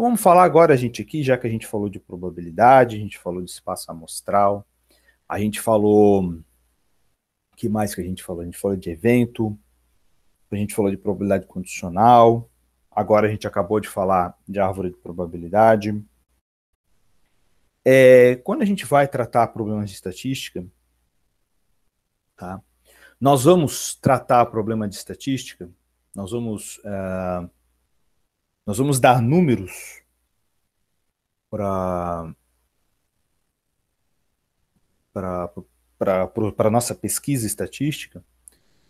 Então vamos falar agora, gente, aqui, já que a gente falou de probabilidade, a gente falou de espaço amostral, a gente falou. que mais que a gente falou? A gente falou de evento, a gente falou de probabilidade condicional, agora a gente acabou de falar de árvore de probabilidade. É, quando a gente vai tratar problemas de estatística, tá? nós vamos tratar problema de estatística, nós vamos. Uh, nós vamos dar números para para nossa pesquisa estatística,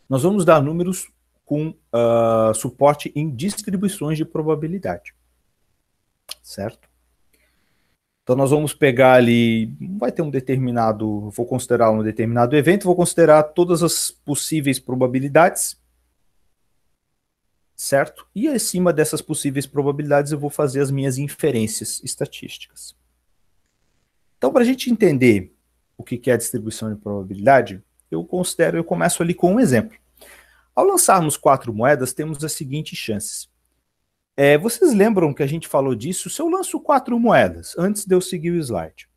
nós vamos dar números com uh, suporte em distribuições de probabilidade. Certo? Então nós vamos pegar ali, vai ter um determinado, vou considerar um determinado evento, vou considerar todas as possíveis probabilidades certo? E acima dessas possíveis probabilidades eu vou fazer as minhas inferências estatísticas. Então, para a gente entender o que é a distribuição de probabilidade, eu considero, eu começo ali com um exemplo. Ao lançarmos quatro moedas, temos as seguintes chances. É, vocês lembram que a gente falou disso? Se eu lanço quatro moedas, antes de eu seguir o slide,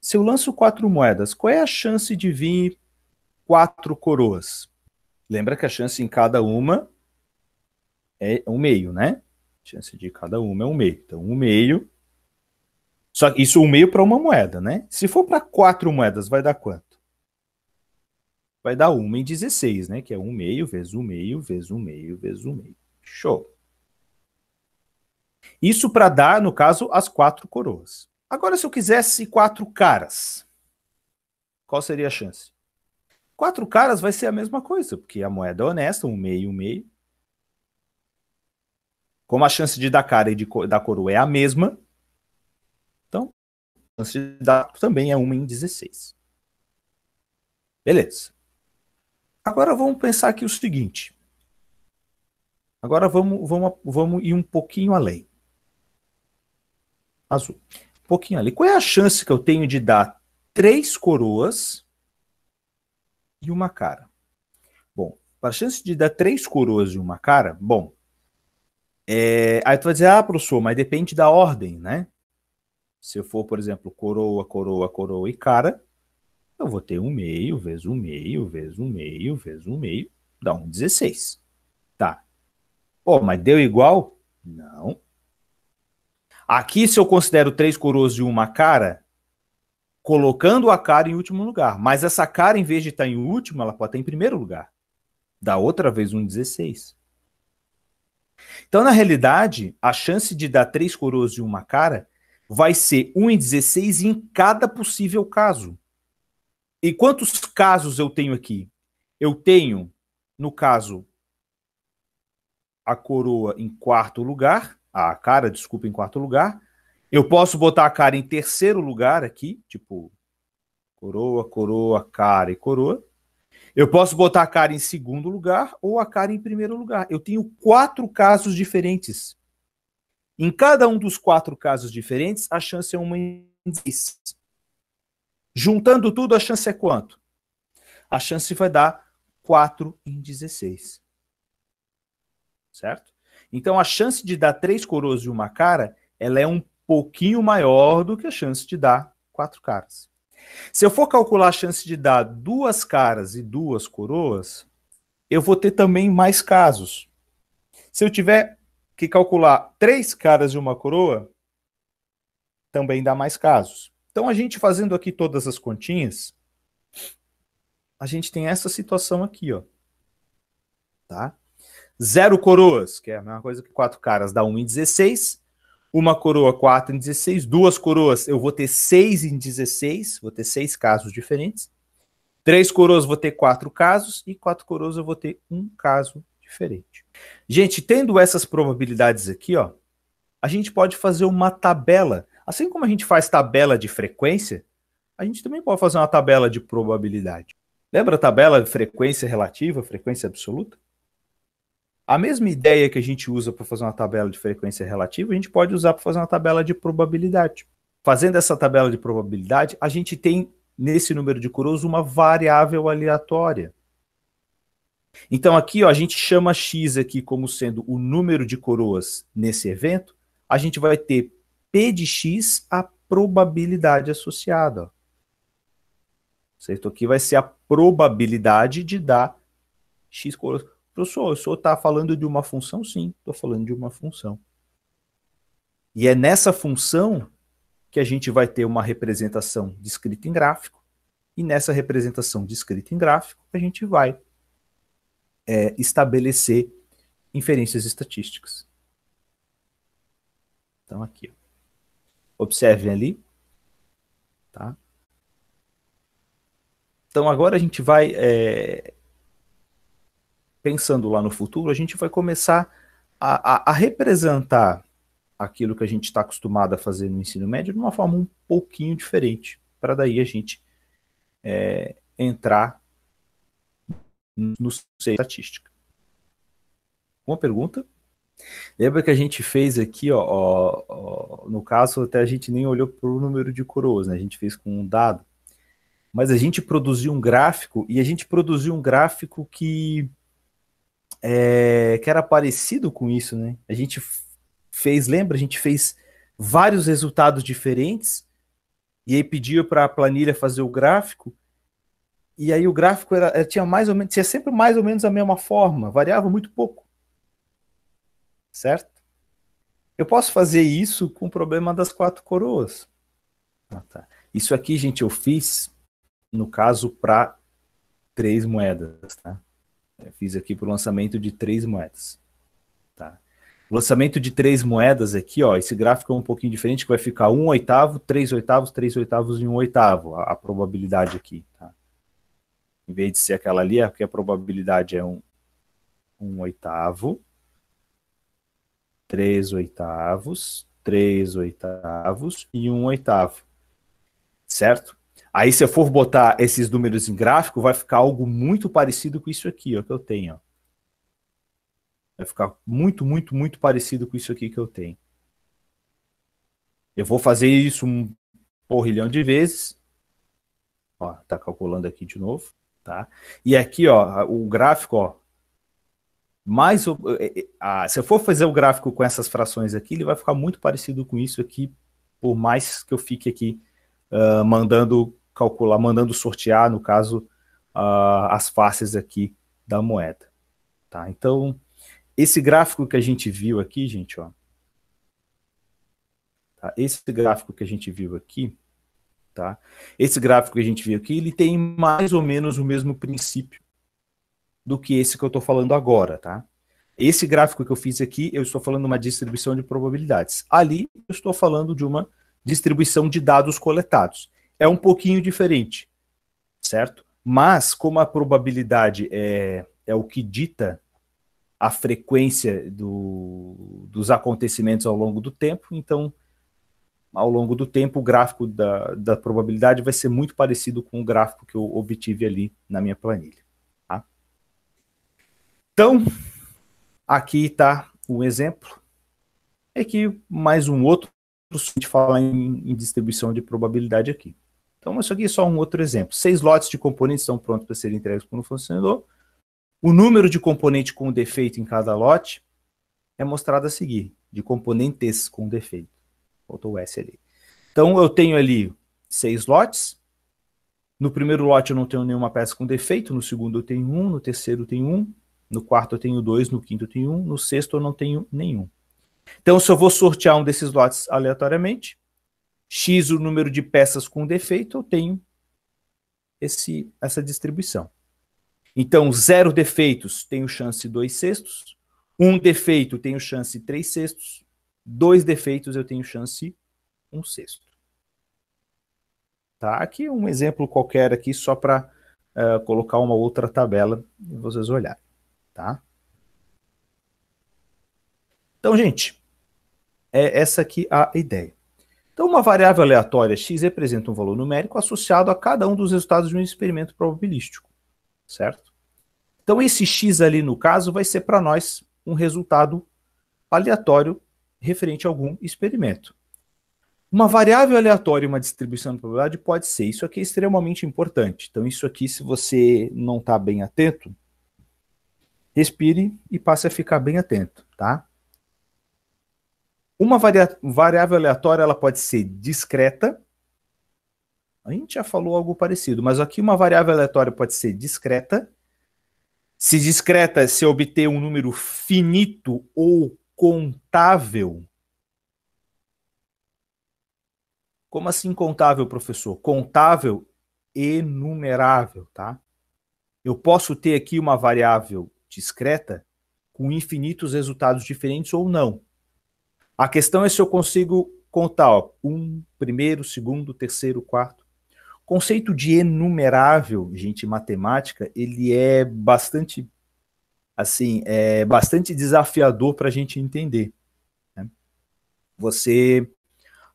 se eu lanço quatro moedas, qual é a chance de vir quatro coroas? Lembra que a chance em cada uma é um meio, né? A chance de cada uma é um meio. Então, um meio. Só isso um meio para uma moeda, né? Se for para quatro moedas, vai dar quanto? Vai dar uma em 16, né? Que é um meio vezes um meio vezes um meio vezes um meio. Show. Isso para dar, no caso, as quatro coroas. Agora, se eu quisesse quatro caras, qual seria a chance? Quatro caras vai ser a mesma coisa, porque a moeda é honesta, um meio, um meio. Como a chance de dar cara e de, da coroa é a mesma, então a chance de dar também é 1 em 16. Beleza. Agora vamos pensar aqui o seguinte. Agora vamos, vamos, vamos ir um pouquinho além. Azul. Um pouquinho ali. Qual é a chance que eu tenho de dar três coroas e uma cara? Bom, a chance de dar três coroas e uma cara, bom, é, aí tu vai dizer, ah, professor, mas depende da ordem, né? Se eu for, por exemplo, coroa, coroa, coroa e cara, eu vou ter um meio, vezes um meio, vezes um meio, vezes um meio, dá um 16. Tá. Pô, mas deu igual? Não. Aqui, se eu considero três coroas e uma cara, colocando a cara em último lugar. Mas essa cara, em vez de estar tá em último, ela pode estar tá em primeiro lugar. dá outra vez, um 16. Então, na realidade, a chance de dar três coroas e uma cara vai ser 1 em 16 em cada possível caso. E quantos casos eu tenho aqui? Eu tenho, no caso, a coroa em quarto lugar, a cara, desculpa, em quarto lugar. Eu posso botar a cara em terceiro lugar aqui, tipo, coroa, coroa, cara e coroa. Eu posso botar a cara em segundo lugar ou a cara em primeiro lugar. Eu tenho quatro casos diferentes. Em cada um dos quatro casos diferentes, a chance é uma em 10. Juntando tudo, a chance é quanto? A chance vai dar 4 em 16. Certo? Então a chance de dar três coroas e uma cara, ela é um pouquinho maior do que a chance de dar quatro caras. Se eu for calcular a chance de dar duas caras e duas coroas, eu vou ter também mais casos. Se eu tiver que calcular três caras e uma coroa, também dá mais casos. Então, a gente fazendo aqui todas as continhas, a gente tem essa situação aqui, ó. Tá? Zero coroas, que é a mesma coisa que quatro caras, dá 1 em 16 uma coroa 4 em 16, duas coroas eu vou ter 6 em 16, vou ter seis casos diferentes. Três coroas vou ter quatro casos e quatro coroas eu vou ter um caso diferente. Gente, tendo essas probabilidades aqui, ó, a gente pode fazer uma tabela. Assim como a gente faz tabela de frequência, a gente também pode fazer uma tabela de probabilidade. Lembra a tabela de frequência relativa, frequência absoluta? A mesma ideia que a gente usa para fazer uma tabela de frequência relativa, a gente pode usar para fazer uma tabela de probabilidade. Fazendo essa tabela de probabilidade, a gente tem nesse número de coroas uma variável aleatória. Então aqui ó, a gente chama x aqui como sendo o número de coroas nesse evento, a gente vai ter p de x a probabilidade associada. Ó. Certo? Aqui vai ser a probabilidade de dar x coroas. Professor, o senhor está falando de uma função? Sim, estou falando de uma função. E é nessa função que a gente vai ter uma representação descrita em gráfico, e nessa representação descrita em gráfico, a gente vai é, estabelecer inferências estatísticas. Então, aqui. Ó. Observem ali. Tá? Então, agora a gente vai é, pensando lá no futuro, a gente vai começar a, a, a representar aquilo que a gente está acostumado a fazer no ensino médio de uma forma um pouquinho diferente, para daí a gente é, entrar no estatística. Uma pergunta? Lembra que a gente fez aqui, ó, ó, ó, no caso, até a gente nem olhou para o número de coroas, né? A gente fez com um dado. Mas a gente produziu um gráfico, e a gente produziu um gráfico que é, que era parecido com isso, né? A gente fez, lembra? A gente fez vários resultados diferentes e aí pediu para a planilha fazer o gráfico. E aí o gráfico era, era, tinha mais ou menos, tinha sempre mais ou menos a mesma forma, variava muito pouco. Certo? Eu posso fazer isso com o problema das quatro coroas. Ah, tá. Isso aqui, gente, eu fiz no caso para três moedas, tá? Eu fiz aqui para o lançamento de três moedas. Tá? O lançamento de três moedas aqui, ó, esse gráfico é um pouquinho diferente, que vai ficar um oitavo, três oitavos, três oitavos e um oitavo, a, a probabilidade aqui. Tá? Em vez de ser aquela ali, é porque a probabilidade é um, um oitavo, três oitavos, três oitavos e um oitavo. Certo? Aí, se eu for botar esses números em gráfico, vai ficar algo muito parecido com isso aqui, ó, que eu tenho. Ó. Vai ficar muito, muito, muito parecido com isso aqui que eu tenho. Eu vou fazer isso um porrilhão de vezes. Ó, tá calculando aqui de novo, tá? E aqui, ó, o gráfico, ó, mais o, é, é, a, se eu for fazer o gráfico com essas frações aqui, ele vai ficar muito parecido com isso aqui, por mais que eu fique aqui uh, mandando calcular, mandando sortear, no caso, uh, as faces aqui da moeda. Tá? Então, esse gráfico que a gente viu aqui, gente, ó, tá? esse gráfico que a gente viu aqui, tá? esse gráfico que a gente viu aqui, ele tem mais ou menos o mesmo princípio do que esse que eu estou falando agora, tá? Esse gráfico que eu fiz aqui, eu estou falando de uma distribuição de probabilidades. Ali, eu estou falando de uma distribuição de dados coletados é um pouquinho diferente, certo? Mas, como a probabilidade é, é o que dita a frequência do, dos acontecimentos ao longo do tempo, então, ao longo do tempo, o gráfico da, da probabilidade vai ser muito parecido com o gráfico que eu obtive ali na minha planilha. Tá? Então, aqui está um exemplo. É que mais um outro, a gente falar em, em distribuição de probabilidade aqui. Então, isso aqui é só um outro exemplo. Seis lotes de componentes estão prontos para serem entregues para um funcionador. O número de componente com defeito em cada lote é mostrado a seguir, de componentes com defeito. Faltou o S ali. Então, eu tenho ali seis lotes. No primeiro lote eu não tenho nenhuma peça com defeito, no segundo eu tenho um, no terceiro eu tenho um, no quarto eu tenho dois, no quinto eu tenho um, no sexto eu não tenho nenhum. Então, se eu vou sortear um desses lotes aleatoriamente, X o número de peças com defeito, eu tenho esse, essa distribuição. Então, zero defeitos, tenho chance 2 sextos. Um defeito, tenho chance 3 sextos. Dois defeitos, eu tenho chance 1 um sexto. Tá? Aqui um exemplo qualquer aqui, só para uh, eh, colocar uma outra tabela e vocês olharem. Tá? Então, gente, é essa aqui a ideia. Então, uma variável aleatória x representa um valor numérico associado a cada um dos resultados de um experimento probabilístico, certo? Então, esse x ali, no caso, vai ser para nós um resultado aleatório referente a algum experimento. Uma variável aleatória e uma distribuição de probabilidade pode ser. Isso aqui é extremamente importante. Então, isso aqui, se você não está bem atento, respire e passe a ficar bem atento, tá? Uma variável aleatória ela pode ser discreta. A gente já falou algo parecido, mas aqui uma variável aleatória pode ser discreta. Se discreta, se obter um número finito ou contável. Como assim contável, professor? Contável, enumerável, tá? Eu posso ter aqui uma variável discreta com infinitos resultados diferentes ou não. A questão é se eu consigo contar ó, um, primeiro, segundo, terceiro, quarto. O conceito de enumerável, gente, em matemática, ele é bastante, assim, é bastante desafiador para a gente entender. Né? Você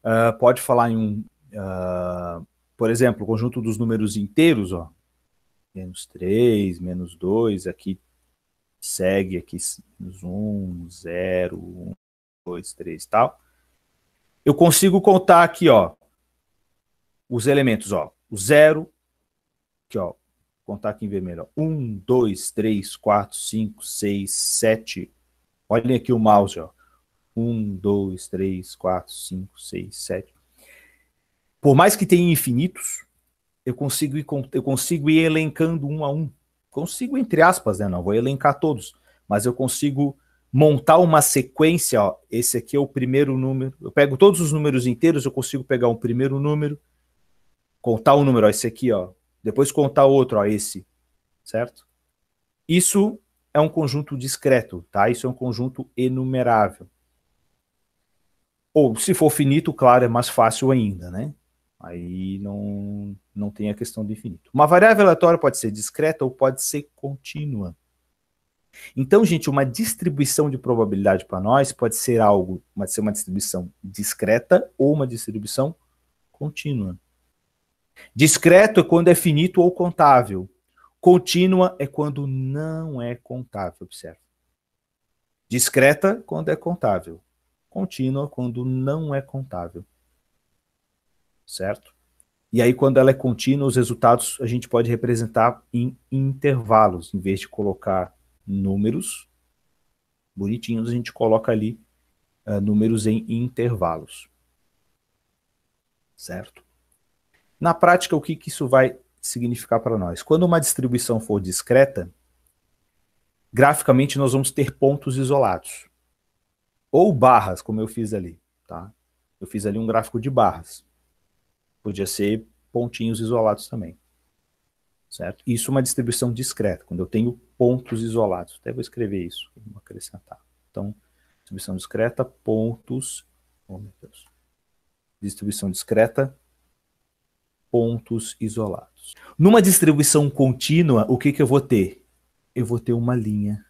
uh, pode falar em um, uh, por exemplo, conjunto dos números inteiros, ó, menos 3, menos 2, aqui segue, aqui menos 1, 0, 1, dois, três tal. Eu consigo contar aqui, ó, os elementos, ó, o zero, aqui, ó, contar aqui em vermelho, ó, um, dois, três, quatro, cinco, seis, sete, olhem aqui o mouse, ó, um, dois, três, quatro, cinco, seis, sete. Por mais que tenha infinitos, eu consigo ir, eu consigo ir elencando um a um. Consigo, entre aspas, né? Não vou elencar todos, mas eu consigo montar uma sequência, ó, esse aqui é o primeiro número, eu pego todos os números inteiros, eu consigo pegar um primeiro número, contar um número, ó, esse aqui, ó, depois contar outro, ó, esse, certo? Isso é um conjunto discreto, tá? Isso é um conjunto enumerável. Ou, se for finito, claro, é mais fácil ainda, né? Aí não, não tem a questão do infinito. Uma variável aleatória pode ser discreta ou pode ser contínua. Então, gente, uma distribuição de probabilidade para nós pode ser algo, pode ser uma distribuição discreta ou uma distribuição contínua. Discreto é quando é finito ou contável. Contínua é quando não é contável, observa. Discreta quando é contável. Contínua quando não é contável. Certo? E aí, quando ela é contínua, os resultados a gente pode representar em intervalos, em vez de colocar números bonitinhos, a gente coloca ali uh, números em intervalos. Certo? Na prática, o que, que isso vai significar para nós? Quando uma distribuição for discreta, graficamente nós vamos ter pontos isolados. Ou barras, como eu fiz ali. Tá? Eu fiz ali um gráfico de barras. Podia ser pontinhos isolados também certo? Isso é uma distribuição discreta, quando eu tenho pontos isolados. Até vou escrever isso, vou acrescentar. Então, distribuição discreta, pontos... Oh, meu Deus. Distribuição discreta, pontos isolados. Numa distribuição contínua, o que, que eu vou ter? Eu vou ter uma linha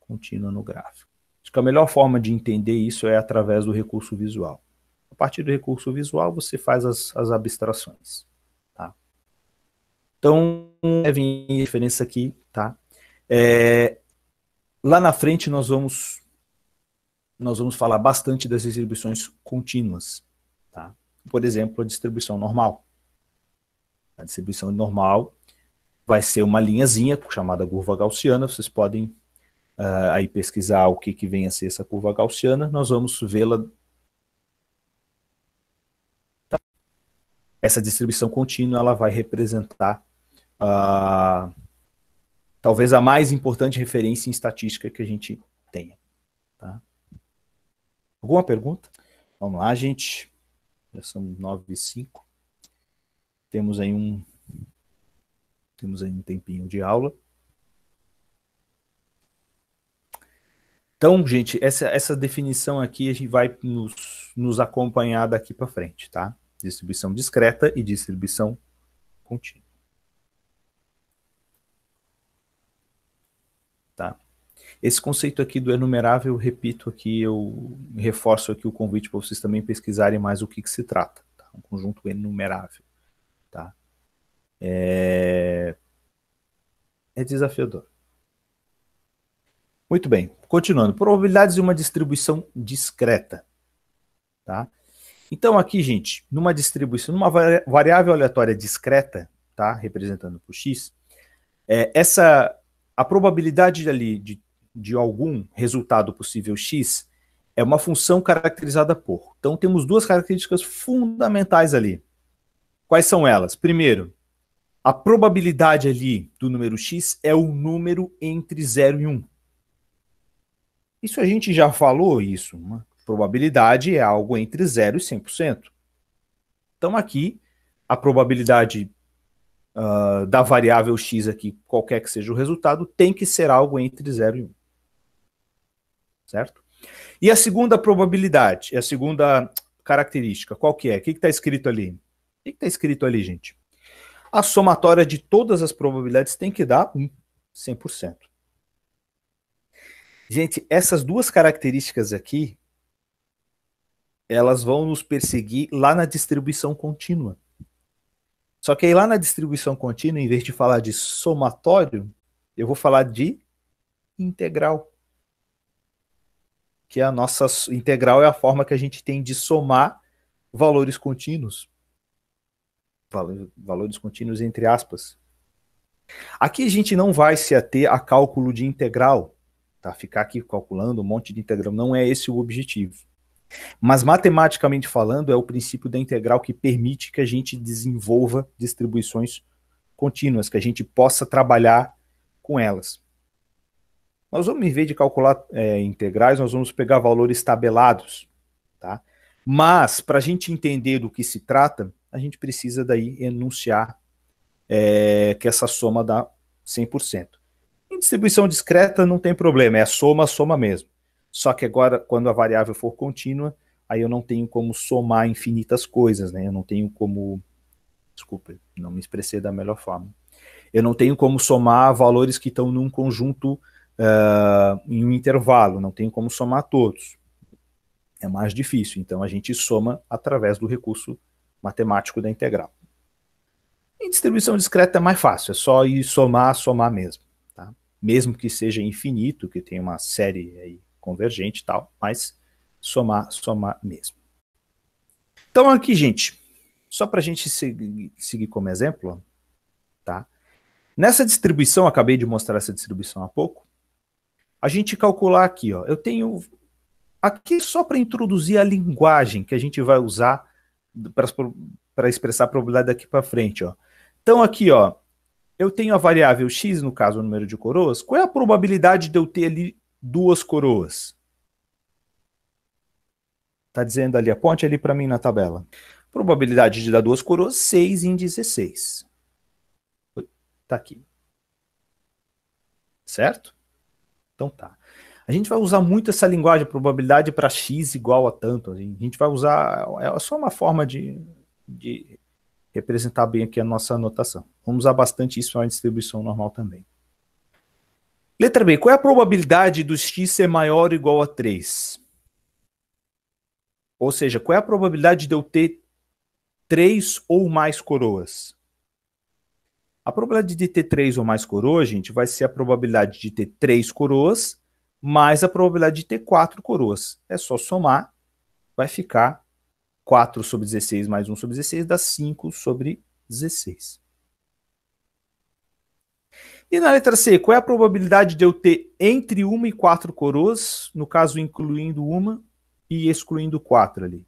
contínua no gráfico. Acho que a melhor forma de entender isso é através do recurso visual. A partir do recurso visual, você faz as, as abstrações. Então, devem a diferença aqui, tá? É, lá na frente nós vamos nós vamos falar bastante das distribuições contínuas, tá? Por exemplo, a distribuição normal. A distribuição normal vai ser uma linhazinha chamada curva gaussiana, vocês podem uh, aí pesquisar o que, que vem a ser essa curva gaussiana, nós vamos vê-la tá? essa distribuição contínua ela vai representar a, talvez a mais importante referência em estatística que a gente tenha. Tá? Alguma pergunta? Vamos lá, gente. Já são 9 e 5. Temos aí um. Temos aí um tempinho de aula. Então, gente, essa, essa definição aqui a gente vai nos, nos acompanhar daqui para frente, tá? Distribuição discreta e distribuição contínua. Tá? Esse conceito aqui do enumerável, repito aqui, eu reforço aqui o convite para vocês também pesquisarem mais o que, que se trata. Tá? Um conjunto enumerável. Tá? É... é desafiador. Muito bem, continuando. Probabilidades de uma distribuição discreta. Tá? Então aqui, gente, numa distribuição, numa variável aleatória discreta, tá? representando por x, é, essa a probabilidade ali de, de algum resultado possível x é uma função caracterizada por. Então temos duas características fundamentais ali. Quais são elas? Primeiro, a probabilidade ali do número x é o número entre 0 e 1. Um. Isso a gente já falou isso, uma probabilidade é algo entre 0 e 100%. Então aqui a probabilidade uh, da variável x aqui, qualquer que seja o resultado, tem que ser algo entre 0 e 1. Um. Certo? E a segunda probabilidade, a segunda característica, qual que é? O que está escrito ali? O que está escrito ali, gente? A somatória de todas as probabilidades tem que dar 1, 100%. Gente, essas duas características aqui, elas vão nos perseguir lá na distribuição contínua. Só que aí lá na distribuição contínua, em vez de falar de somatório, eu vou falar de integral. Que é a nossa integral é a forma que a gente tem de somar valores contínuos. Valores contínuos entre aspas. Aqui a gente não vai se ater a cálculo de integral, tá? Ficar aqui calculando um monte de integral não é esse o objetivo. Mas matematicamente falando, é o princípio da integral que permite que a gente desenvolva distribuições contínuas, que a gente possa trabalhar com elas. Nós vamos, em vez de calcular é, integrais, nós vamos pegar valores tabelados, tá? Mas, para a gente entender do que se trata, a gente precisa daí enunciar é, que essa soma dá 100%. Em distribuição discreta não tem problema, é a soma, soma mesmo. Só que agora, quando a variável for contínua, aí eu não tenho como somar infinitas coisas, né? Eu não tenho como. Desculpa, não me expressei da melhor forma. Eu não tenho como somar valores que estão num conjunto uh, em um intervalo, não tenho como somar todos. É mais difícil, então a gente soma através do recurso matemático da integral. Em distribuição discreta é mais fácil, é só ir somar, somar mesmo. Tá? Mesmo que seja infinito, que tem uma série aí convergente e tal, mas somar, somar mesmo. Então aqui, gente, só para a gente seguir, seguir como exemplo, tá? Nessa distribuição, acabei de mostrar essa distribuição há pouco, a gente calcular aqui, ó, eu tenho aqui só para introduzir a linguagem que a gente vai usar para expressar a probabilidade daqui para frente, ó. Então aqui, ó, eu tenho a variável x, no caso o número de coroas, qual é a probabilidade de eu ter ali Duas Coroas. Tá dizendo ali, aponte ali para mim na tabela. Probabilidade de dar duas coroas, 6 em 16. Está aqui. Certo? Então tá. A gente vai usar muito essa linguagem, probabilidade para x igual a tanto. Assim. A gente vai usar, é só uma forma de, de representar bem aqui a nossa anotação. Vamos usar bastante isso para uma distribuição normal também. Letra B, qual é a probabilidade do x ser maior ou igual a 3? Ou seja, qual é a probabilidade de eu ter 3 ou mais coroas? A probabilidade de ter 3 ou mais coroas, gente, vai ser a probabilidade de ter 3 coroas mais a probabilidade de ter 4 coroas. É só somar, vai ficar 4 sobre 16 mais 1 sobre 16 dá 5 sobre 16. E na letra C, qual é a probabilidade de eu ter entre uma e quatro coroas, no caso incluindo uma e excluindo quatro ali?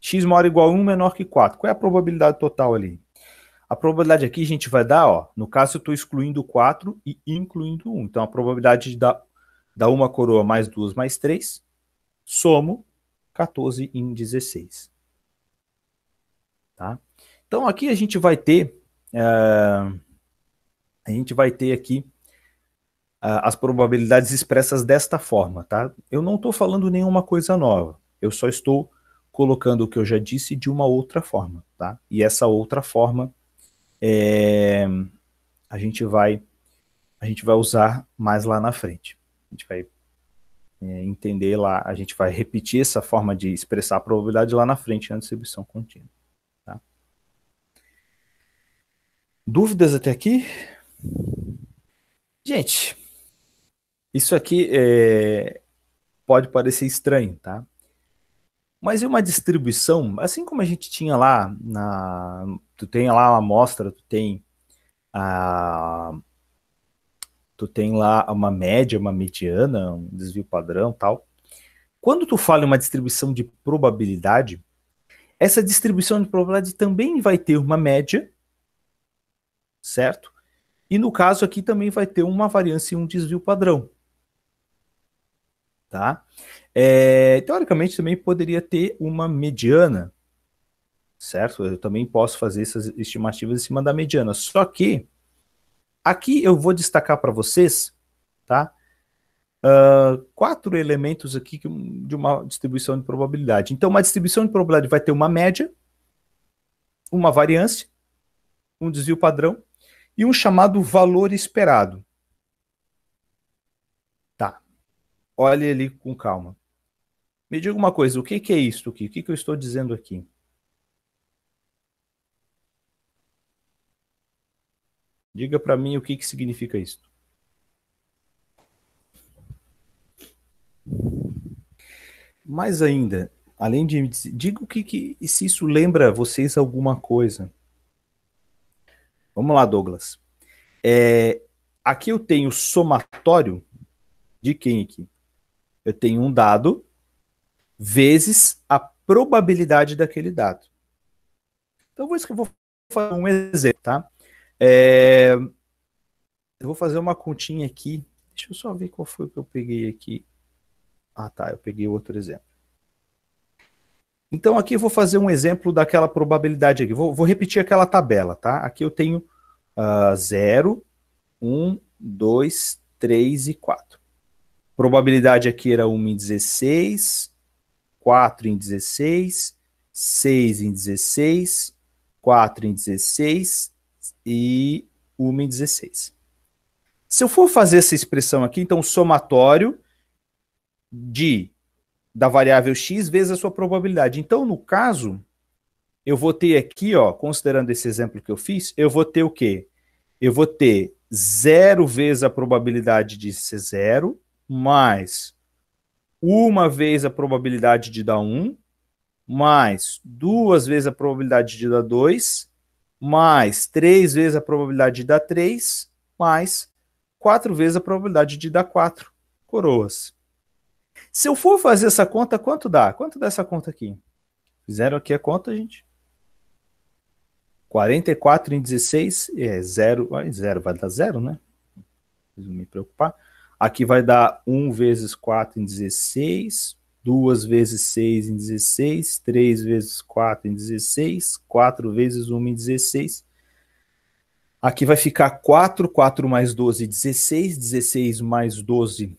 x maior ou igual a 1 menor que 4. Qual é a probabilidade total ali? A probabilidade aqui, a gente, vai dar, ó, no caso eu estou excluindo 4 e incluindo 1. Então a probabilidade de dar, dar uma coroa mais duas mais três, somo 14 em 16. Tá? Então aqui a gente vai ter uh, a gente vai ter aqui ah, as probabilidades expressas desta forma, tá? Eu não estou falando nenhuma coisa nova, eu só estou colocando o que eu já disse de uma outra forma, tá? E essa outra forma é, a gente vai a gente vai usar mais lá na frente. A gente vai é, entender lá, a gente vai repetir essa forma de expressar a probabilidade lá na frente na distribuição contínua. Tá? Dúvidas até aqui? Gente, isso aqui é, pode parecer estranho, tá? Mas é uma distribuição, assim como a gente tinha lá na. Tu tem lá uma amostra, tu tem a. Tu tem lá uma média, uma mediana, um desvio padrão tal. Quando tu fala em uma distribuição de probabilidade, essa distribuição de probabilidade também vai ter uma média, certo? E no caso aqui também vai ter uma variância e um desvio padrão. Tá? É, teoricamente também poderia ter uma mediana, certo? Eu também posso fazer essas estimativas em cima da mediana. Só que aqui eu vou destacar para vocês, tá? Uh, quatro elementos aqui que, de uma distribuição de probabilidade. Então, uma distribuição de probabilidade vai ter uma média, uma variância, um desvio padrão e um chamado valor esperado. Tá. Olhe ali com calma. Me diga uma coisa, o que, que é isto aqui? O que, que eu estou dizendo aqui? Diga para mim o que, que significa isto. Mais ainda, além de diga o que, que se isso lembra vocês alguma coisa. Vamos lá, Douglas. É, aqui eu tenho somatório de quem aqui? Eu tenho um dado vezes a probabilidade daquele dado. Então, por isso que eu vou fazer um exemplo, tá? É, eu vou fazer uma continha aqui. Deixa eu só ver qual foi que eu peguei aqui. Ah, tá. Eu peguei outro exemplo. Então aqui eu vou fazer um exemplo daquela probabilidade aqui. Vou, vou repetir aquela tabela, tá? Aqui eu tenho 0, 1, 2, 3 e 4. Probabilidade aqui era 1 em 16, 4 em 16, 6 em 16, 4 em 16 e 1 em 16. Se eu for fazer essa expressão aqui, então, somatório de da variável x vezes a sua probabilidade. Então, no caso, eu vou ter aqui, ó, considerando esse exemplo que eu fiz, eu vou ter o quê? Eu vou ter zero vezes a probabilidade de ser zero, mais uma vez a probabilidade de dar um, mais duas vezes a probabilidade de dar dois, mais três vezes a probabilidade de dar três, mais quatro vezes a probabilidade de dar quatro coroas. Se eu for fazer essa conta, quanto dá? Quanto dá essa conta aqui? Fizeram aqui a é conta, gente? 44 em 16 é 0, vai, 0 vai dar 0, né? Não me preocupar. Aqui vai dar 1 vezes 4 em 16, 2 vezes 6 em 16, 3 vezes 4 em 16, 4 vezes 1 em 16. Aqui vai ficar 4, 4 mais 12, 16, 16 mais 12,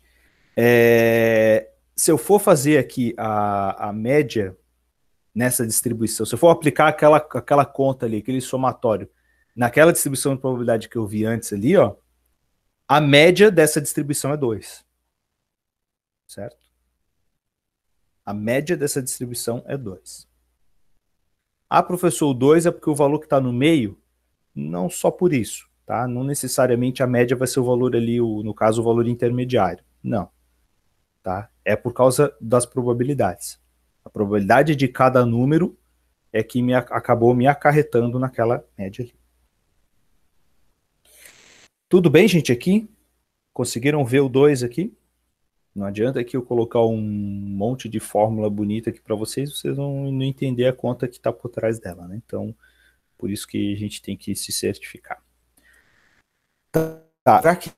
É, se eu for fazer aqui a, a média nessa distribuição, se eu for aplicar aquela, aquela conta ali, aquele somatório, naquela distribuição de probabilidade que eu vi antes ali, ó, a média dessa distribuição é 2. Certo? A média dessa distribuição é 2. Ah, professor, o 2 é porque o valor que está no meio, não só por isso, tá? Não necessariamente a média vai ser o valor ali, o, no caso, o valor intermediário. Não tá? É por causa das probabilidades. A probabilidade de cada número é que me acabou me acarretando naquela média ali. Tudo bem, gente, aqui? Conseguiram ver o 2 aqui? Não adianta aqui eu colocar um monte de fórmula bonita aqui para vocês, vocês vão não entender a conta que está por trás dela, né? Então, por isso que a gente tem que se certificar. Tá, tá, tá aqui.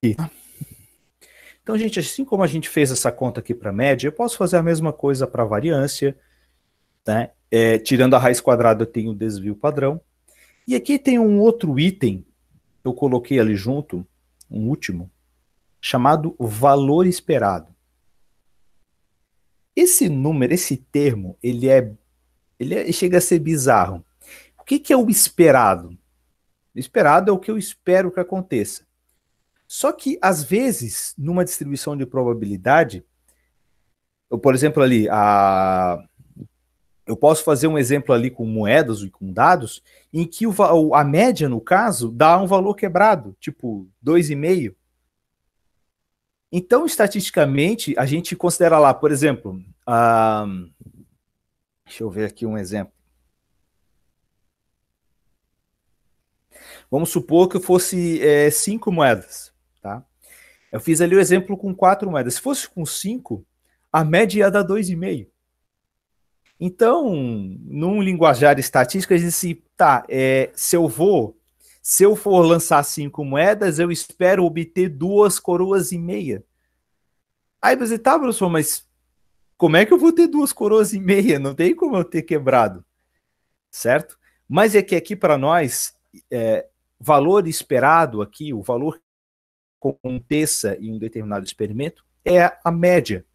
Então, gente, assim como a gente fez essa conta aqui para a média, eu posso fazer a mesma coisa para a variância, né? É, tirando a raiz quadrada, eu tenho o desvio padrão. E aqui tem um outro item, eu coloquei ali junto, um último, chamado valor esperado. Esse número, esse termo, ele é, ele é, chega a ser bizarro. O que, que é o esperado? O esperado é o que eu espero que aconteça. Só que, às vezes, numa distribuição de probabilidade, eu, por exemplo, ali, a... eu posso fazer um exemplo ali com moedas e com dados, em que o, a média, no caso, dá um valor quebrado, tipo 2,5. Então, estatisticamente, a gente considera lá, por exemplo, a... deixa eu ver aqui um exemplo. Vamos supor que fosse é, cinco moedas. Eu fiz ali o exemplo com quatro moedas. Se fosse com cinco, a média ia dar meio. Então, num linguajar estatístico, a gente diz assim, tá, é, se eu vou, se eu for lançar cinco moedas, eu espero obter duas coroas e meia. Aí você tá, professor, mas como é que eu vou ter duas coroas e meia? Não tem como eu ter quebrado, certo? Mas é que aqui para nós, é, valor esperado aqui, o valor aconteça em um determinado experimento é a média.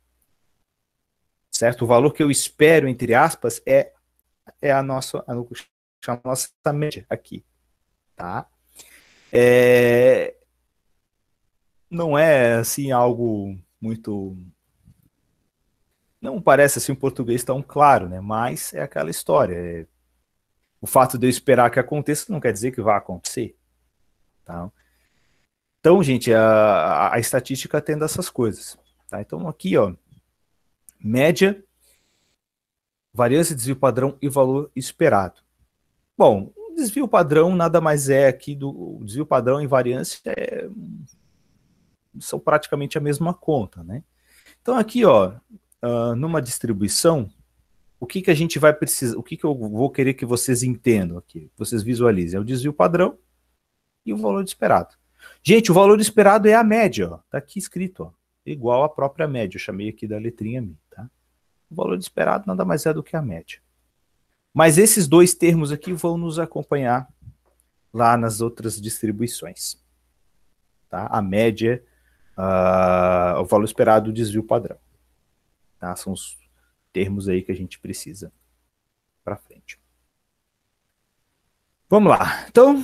Certo? O valor que eu espero, entre aspas, é, é a, nossa, a nossa média aqui. Tá? É, não é assim algo muito não parece assim um português tão claro, né? Mas é aquela história. É, o fato de eu esperar que aconteça não quer dizer que vá acontecer. Tá? Então, gente, a, a, a estatística tem essas coisas. Tá? Então, aqui, ó, média, variância, desvio padrão e valor esperado. Bom, desvio padrão nada mais é aqui do desvio padrão e variância é, são praticamente a mesma conta, né? Então aqui, ó, uh, numa distribuição, o que que a gente vai precisar, o que que eu vou querer que vocês entendam aqui, vocês visualizem, é o desvio padrão e o valor esperado. Gente, o valor esperado é a média, ó. Tá aqui escrito, ó. Igual à própria média. Eu chamei aqui da letrinha mi, tá? O valor esperado nada mais é do que a média. Mas esses dois termos aqui vão nos acompanhar lá nas outras distribuições. Tá? A média, uh, o valor esperado, o desvio padrão. Tá? São os termos aí que a gente precisa para frente. Vamos lá. Então,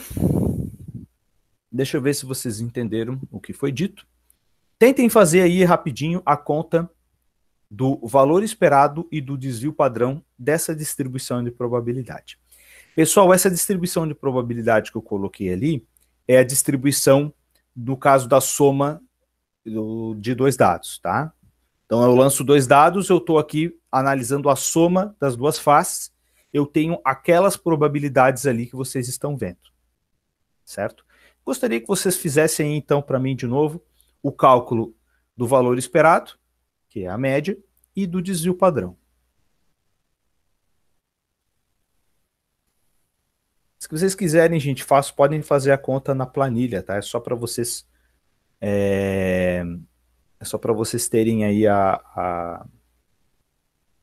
Deixa eu ver se vocês entenderam o que foi dito. Tentem fazer aí rapidinho a conta do valor esperado e do desvio padrão dessa distribuição de probabilidade. Pessoal, essa distribuição de probabilidade que eu coloquei ali é a distribuição, no caso da soma do, de dois dados, tá? Então eu lanço dois dados, eu estou aqui analisando a soma das duas faces, eu tenho aquelas probabilidades ali que vocês estão vendo, certo? Gostaria que vocês fizessem então para mim de novo o cálculo do valor esperado, que é a média, e do desvio padrão. Se vocês quiserem, gente, faço, podem fazer a conta na planilha, tá? É só para vocês é, é só para vocês terem aí a, a...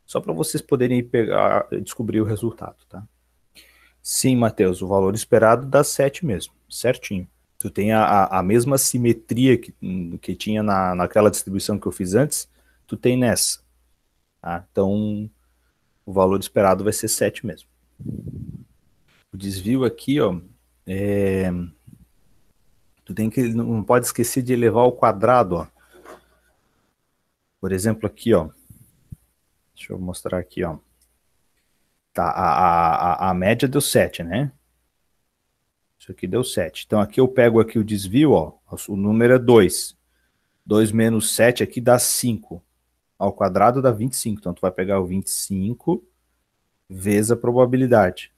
só para vocês poderem pegar, descobrir o resultado, tá? Sim, Matheus, o valor esperado dá 7 mesmo certinho. Tu tem a, a mesma simetria que, hum, que tinha na, naquela distribuição que eu fiz antes, tu tem nessa. Tá? Então, o valor esperado vai ser 7 mesmo. O desvio aqui, ó, é... tu tem que, não pode esquecer de elevar ao quadrado, ó. Por exemplo, aqui, ó. Deixa eu mostrar aqui, ó. Tá, a, a, a média deu 7, né? Isso aqui deu 7. Então aqui eu pego aqui o desvio, ó, o número é 2. 2 menos 7 aqui dá 5. Ao quadrado dá 25. Então tu vai pegar o 25 vezes a probabilidade.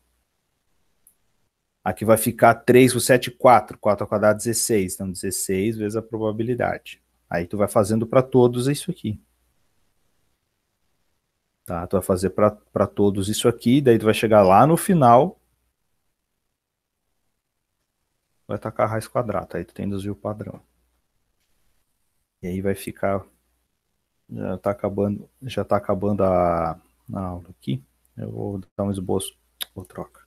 Aqui vai ficar 3 por 7, 4. 4 ao quadrado, 16. Então 16 vezes a probabilidade. Aí tu vai fazendo para todos isso aqui. Tá? Tu vai fazer para todos isso aqui, daí tu vai chegar lá no final vai tacar raiz quadrada, aí tu tem induzir o padrão. E aí vai ficar. Já tá acabando, já tá acabando a, a aula aqui. Eu vou dar um esboço ou troca.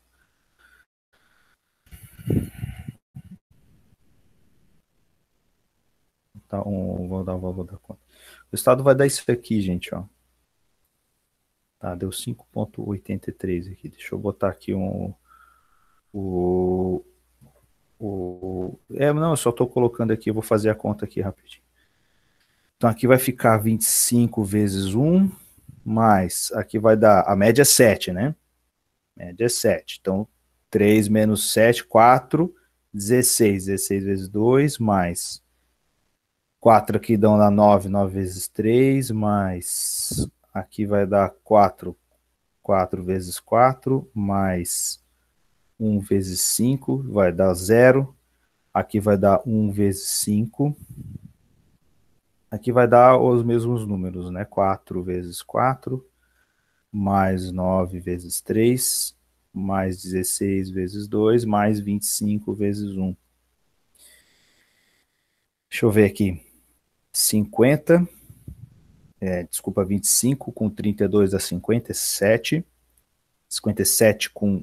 Tá, um, vou dar vou valor da conta. O estado vai dar isso aqui, gente, ó. Tá, deu 5.83 aqui. Deixa eu botar aqui um, o, o. É, não, eu só estou colocando aqui, eu vou fazer a conta aqui rapidinho. Então aqui vai ficar 25 vezes 1, mais aqui vai dar. A média é 7, né? Média é 7. Então 3 menos 7, 4, 16. 16 vezes 2, mais 4 aqui dão lá 9, 9 vezes 3, mais aqui vai dar 4, 4 vezes 4, mais 1 vezes 5 vai dar 0. Aqui vai dar 1 vezes 5. Aqui vai dar os mesmos números, né? 4 vezes 4, mais 9 vezes 3, mais 16 vezes 2, mais 25 vezes 1. Deixa eu ver aqui. 50, é, desculpa, 25 com 32 dá 57. 57 com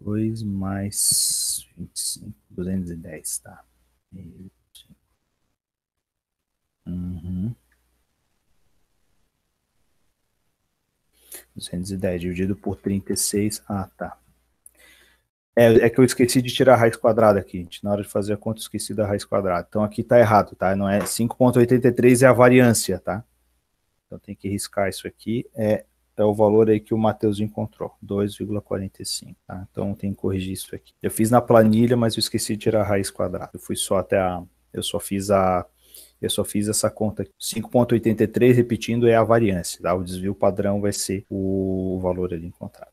2 mais 25, 210, tá? Uhum. 210 dividido por 36. Ah, tá. É, é, que eu esqueci de tirar a raiz quadrada aqui, gente. Na hora de fazer a conta, eu esqueci da raiz quadrada. Então aqui tá errado, tá? Não é 5.83 é a variância, tá? Então tem que riscar isso aqui. É é o valor aí que o Matheus encontrou, 2,45. Tá? Então tem que corrigir isso aqui. Eu fiz na planilha, mas eu esqueci de tirar a raiz quadrada. Eu fui só até a. Eu só fiz a. Eu só fiz essa conta aqui. 5,83, repetindo, é a variância. Tá? O desvio padrão vai ser o valor ali encontrado.